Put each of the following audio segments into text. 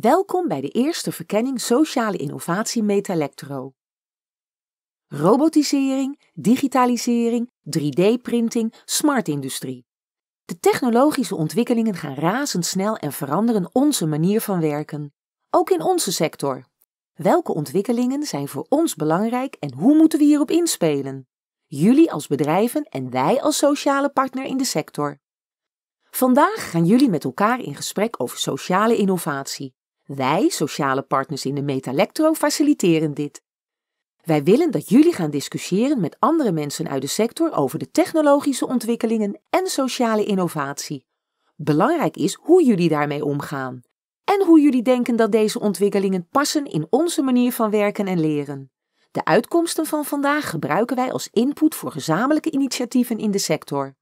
Welkom bij de eerste verkenning Sociale Innovatie Metalectro. Robotisering, digitalisering, 3D-printing, smart industrie. De technologische ontwikkelingen gaan razendsnel en veranderen onze manier van werken. Ook in onze sector. Welke ontwikkelingen zijn voor ons belangrijk en hoe moeten we hierop inspelen? Jullie als bedrijven en wij als sociale partner in de sector. Vandaag gaan jullie met elkaar in gesprek over sociale innovatie. Wij, sociale partners in de Metalectro, faciliteren dit. Wij willen dat jullie gaan discussiëren met andere mensen uit de sector over de technologische ontwikkelingen en sociale innovatie. Belangrijk is hoe jullie daarmee omgaan en hoe jullie denken dat deze ontwikkelingen passen in onze manier van werken en leren. De uitkomsten van vandaag gebruiken wij als input voor gezamenlijke initiatieven in de sector.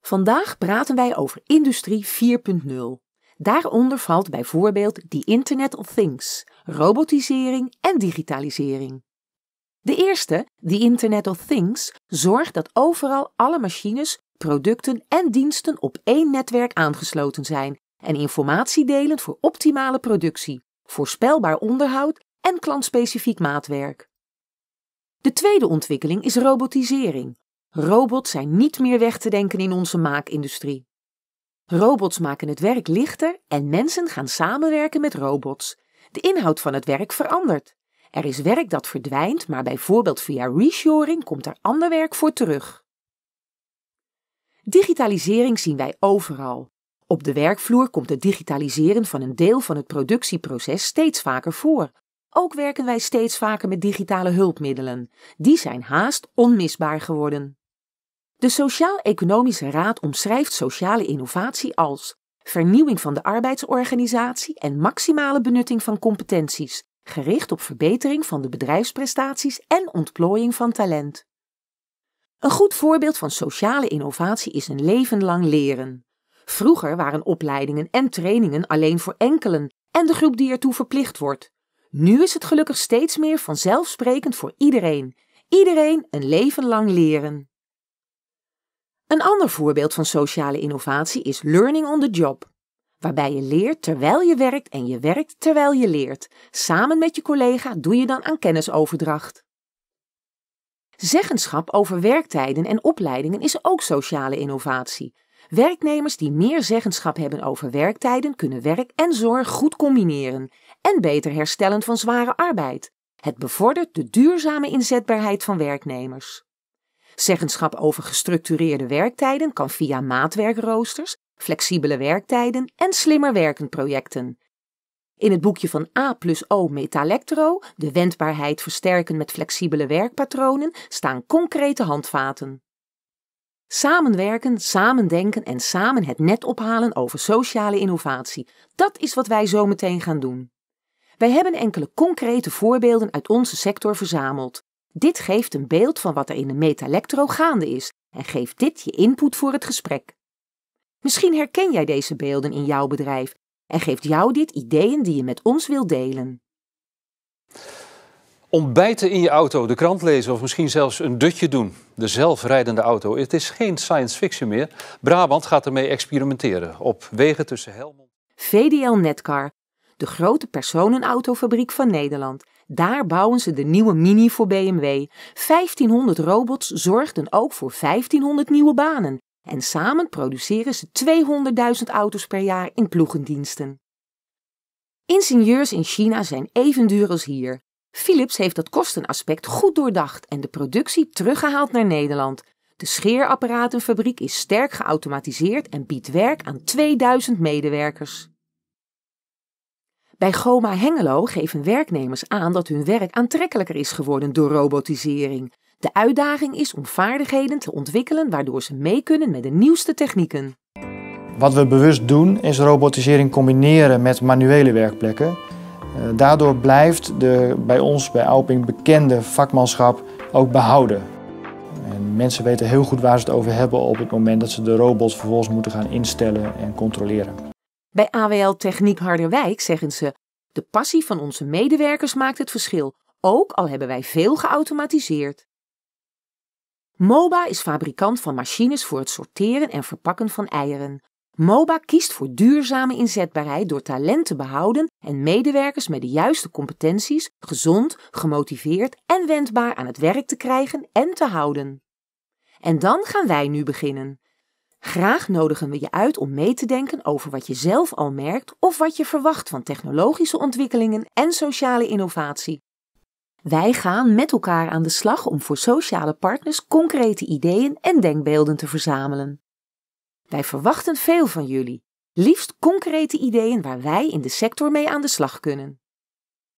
Vandaag praten wij over Industrie 4.0. Daaronder valt bijvoorbeeld die Internet of Things, robotisering en digitalisering. De eerste, de Internet of Things, zorgt dat overal alle machines, producten en diensten op één netwerk aangesloten zijn en informatie delen voor optimale productie, voorspelbaar onderhoud en klantspecifiek maatwerk. De tweede ontwikkeling is robotisering. Robots zijn niet meer weg te denken in onze maakindustrie. Robots maken het werk lichter en mensen gaan samenwerken met robots. De inhoud van het werk verandert. Er is werk dat verdwijnt, maar bijvoorbeeld via reshoring komt er ander werk voor terug. Digitalisering zien wij overal. Op de werkvloer komt het digitaliseren van een deel van het productieproces steeds vaker voor. Ook werken wij steeds vaker met digitale hulpmiddelen. Die zijn haast onmisbaar geworden. De Sociaal-Economische Raad omschrijft sociale innovatie als vernieuwing van de arbeidsorganisatie en maximale benutting van competenties, gericht op verbetering van de bedrijfsprestaties en ontplooiing van talent. Een goed voorbeeld van sociale innovatie is een leven lang leren. Vroeger waren opleidingen en trainingen alleen voor enkelen en de groep die ertoe verplicht wordt. Nu is het gelukkig steeds meer vanzelfsprekend voor iedereen. Iedereen een leven lang leren. Een ander voorbeeld van sociale innovatie is learning on the job, waarbij je leert terwijl je werkt en je werkt terwijl je leert. Samen met je collega doe je dan aan kennisoverdracht. Zeggenschap over werktijden en opleidingen is ook sociale innovatie. Werknemers die meer zeggenschap hebben over werktijden kunnen werk en zorg goed combineren en beter herstellen van zware arbeid. Het bevordert de duurzame inzetbaarheid van werknemers. Zeggenschap over gestructureerde werktijden kan via maatwerkroosters, flexibele werktijden en slimmer werkend projecten. In het boekje van A plus O Metalectro, de wendbaarheid versterken met flexibele werkpatronen, staan concrete handvaten. Samenwerken, samendenken en samen het net ophalen over sociale innovatie. Dat is wat wij zo meteen gaan doen. Wij hebben enkele concrete voorbeelden uit onze sector verzameld. Dit geeft een beeld van wat er in de metalectro gaande is en geeft dit je input voor het gesprek. Misschien herken jij deze beelden in jouw bedrijf en geeft jou dit ideeën die je met ons wilt delen. Ontbijten in je auto, de krant lezen of misschien zelfs een dutje doen. De zelfrijdende auto. Het is geen science fiction meer. Brabant gaat ermee experimenteren op wegen tussen Helmond. VDL Netcar de grote personenautofabriek van Nederland. Daar bouwen ze de nieuwe Mini voor BMW. 1500 robots zorgden ook voor 1500 nieuwe banen. En samen produceren ze 200.000 auto's per jaar in ploegendiensten. Ingenieurs in China zijn even duur als hier. Philips heeft dat kostenaspect goed doordacht en de productie teruggehaald naar Nederland. De scheerapparatenfabriek is sterk geautomatiseerd en biedt werk aan 2000 medewerkers. Bij Goma Hengelo geven werknemers aan dat hun werk aantrekkelijker is geworden door robotisering. De uitdaging is om vaardigheden te ontwikkelen waardoor ze mee kunnen met de nieuwste technieken. Wat we bewust doen is robotisering combineren met manuele werkplekken. Eh, daardoor blijft de bij ons bij Alping bekende vakmanschap ook behouden. En mensen weten heel goed waar ze het over hebben op het moment dat ze de robots vervolgens moeten gaan instellen en controleren. Bij AWL Techniek Harderwijk zeggen ze: De passie van onze medewerkers maakt het verschil, ook al hebben wij veel geautomatiseerd. MOBA is fabrikant van machines voor het sorteren en verpakken van eieren. MOBA kiest voor duurzame inzetbaarheid door talent te behouden en medewerkers met de juiste competenties gezond, gemotiveerd en wendbaar aan het werk te krijgen en te houden. En dan gaan wij nu beginnen. Graag nodigen we je uit om mee te denken over wat je zelf al merkt of wat je verwacht van technologische ontwikkelingen en sociale innovatie. Wij gaan met elkaar aan de slag om voor sociale partners concrete ideeën en denkbeelden te verzamelen. Wij verwachten veel van jullie, liefst concrete ideeën waar wij in de sector mee aan de slag kunnen.